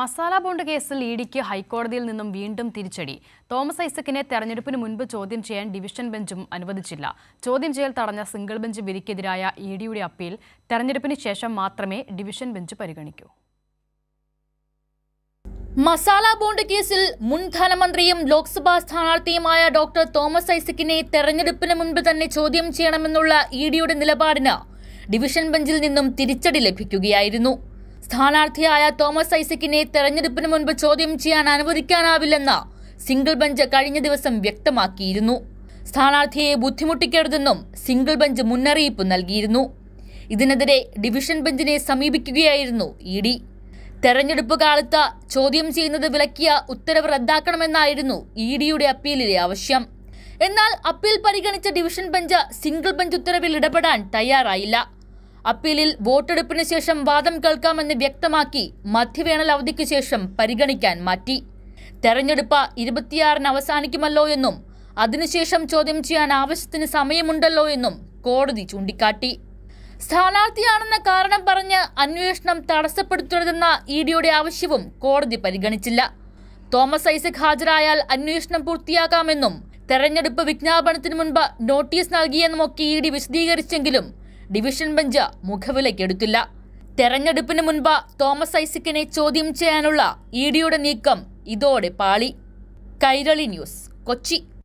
masala bond കേസിൽ ഇഡിക്ക് ഹൈക്കോടതിയിൽ നിന്നും വീണ്ടും തിരിച്ചടി തോമസ് ഐസക്കിനെ തെരഞ്ഞെടുപ്പിന് മുൻപ് ചോദ്യം ചെയ്യാൻ ഡിവിഷൻ ബെഞ്ചും അനുവദിച്ചില്ല ചോദ്യം ചെയ്യൽ തടഞ്ഞ സിംഗിൾ ബെഞ്ച് വിധിക്കെതിരായ ഇ ഡിയുടെ അപ്പീൽ തെരഞ്ഞെടുപ്പിന് ശേഷം മാത്രമേ ഡിവിഷൻ ബെഞ്ച് പരിഗണിക്കൂ മസാല ബോണ്ട് കേസിൽ മുൻ ധനമന്ത്രിയും ലോക്സഭാ സ്ഥാനാർത്ഥിയുമായ ഡോക്ടർ തോമസ് ഐസക്കിനെ തെരഞ്ഞെടുപ്പിന് മുൻപ് തന്നെ ചോദ്യം ചെയ്യണമെന്നുള്ള ഇ ഡിയുടെ നിലപാടിന് ഡിവിഷൻ ബെഞ്ചിൽ നിന്നും തിരിച്ചടി ലഭിക്കുകയായിരുന്നു സ്ഥാനാർത്ഥിയായ തോമസ് ഐസക്കിനെ തെരഞ്ഞെടുപ്പിന് മുൻപ് ചോദ്യം ചെയ്യാൻ അനുവദിക്കാനാവില്ലെന്ന് സിംഗിൾ ബെഞ്ച് കഴിഞ്ഞ ദിവസം വ്യക്തമാക്കിയിരുന്നു സ്ഥാനാർത്ഥിയെ ബുദ്ധിമുട്ടിക്കരുതെന്നും സിംഗിൾ ബെഞ്ച് മുന്നറിയിപ്പ് നൽകിയിരുന്നു ഇതിനെതിരെ ഡിവിഷൻ ബെഞ്ചിനെ സമീപിക്കുകയായിരുന്നു ഇ ഡി തെരഞ്ഞെടുപ്പ് കാലത്ത് ചോദ്യം ചെയ്യുന്നത് വിലക്കിയ ഉത്തരവ് റദ്ദാക്കണമെന്നായിരുന്നു ഇ ഡിയുടെ അപ്പീലിലെ ആവശ്യം എന്നാൽ അപ്പീൽ പരിഗണിച്ച ഡിവിഷൻ ബെഞ്ച് സിംഗിൾ ബെഞ്ച് ഉത്തരവിൽ ഇടപെടാൻ തയ്യാറായില്ല അപ്പീലിൽ വോട്ടെടുപ്പിന് ശേഷം വാദം കേൾക്കാമെന്ന് വ്യക്തമാക്കി മധ്യവേനൽ അവധിക്ക് ശേഷം പരിഗണിക്കാൻ മാറ്റി തെരഞ്ഞെടുപ്പ് ഇരുപത്തിയാറിന് അവസാനിക്കുമല്ലോ എന്നും അതിനുശേഷം ചോദ്യം ചെയ്യാൻ ആവശ്യത്തിന് സമയമുണ്ടല്ലോ എന്നും കോടതി ചൂണ്ടിക്കാട്ടി സ്ഥാനാർത്ഥിയാണെന്ന കാരണം പറഞ്ഞ് അന്വേഷണം തടസ്സപ്പെടുത്തരുതെന്ന ഇ ഡിയുടെ ആവശ്യവും കോടതി പരിഗണിച്ചില്ല തോമസ് ഐസക് ഹാജരായാൽ അന്വേഷണം പൂർത്തിയാക്കാമെന്നും തെരഞ്ഞെടുപ്പ് വിജ്ഞാപനത്തിന് മുൻപ് നോട്ടീസ് നൽകിയെന്നുമൊക്കെ ഇ ഡി വിശദീകരിച്ചെങ്കിലും ഡിവിഷൻ ബെഞ്ച് മുഖവിലയ്ക്കെടുത്തില്ല തെരഞ്ഞെടുപ്പിന് മുൻപ് തോമസ് ഐസക്കിനെ ചോദ്യം ചെയ്യാനുള്ള ഇഡിയുടെ നീക്കം ഇതോടെ പാളി കൈരളി ന്യൂസ് കൊച്ചി